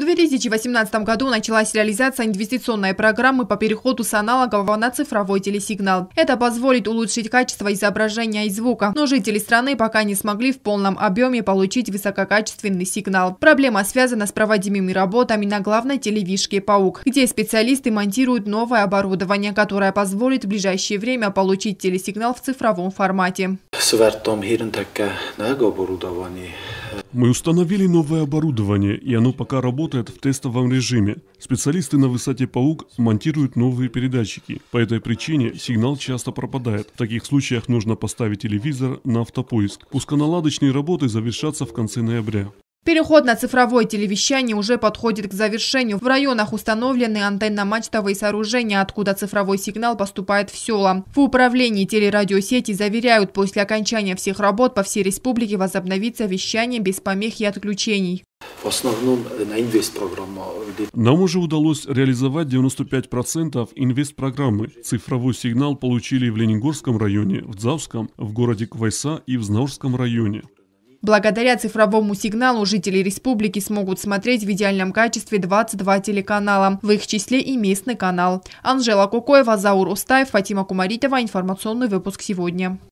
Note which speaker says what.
Speaker 1: В 2018 году началась реализация инвестиционной программы по переходу с аналогового на цифровой телесигнал. Это позволит улучшить качество изображения и звука, но жители страны пока не смогли в полном объеме получить высококачественный сигнал. Проблема связана с проводимыми работами на главной телевишке «Паук», где специалисты монтируют новое оборудование, которое позволит в ближайшее время получить телесигнал в цифровом формате. С
Speaker 2: оборудование. Мы установили новое оборудование, и оно пока работает в тестовом режиме. Специалисты на высоте паук монтируют новые передатчики. По этой причине сигнал часто пропадает. В таких случаях нужно поставить телевизор на автопоиск. Пусконаладочные работы завершатся в конце ноября.
Speaker 1: Переход на цифровое телевещание уже подходит к завершению. В районах установлены антенно-мачтовые сооружения, откуда цифровой сигнал поступает в села. В управлении телерадиосети заверяют, после окончания всех работ по всей республике возобновится вещание без помех и отключений.
Speaker 2: В основном на инвестпрограмму. Нам уже удалось реализовать 95% инвестпрограммы. Цифровой сигнал получили в Ленингорском районе, в Дзавском, в городе Квайса и в Знаурском районе.
Speaker 1: Благодаря цифровому сигналу жители республики смогут смотреть в идеальном качестве 22 телеканала, в их числе и местный канал. Анжела Кокоева, Заур Устаев, Фатима Кумаритова. Информационный выпуск сегодня.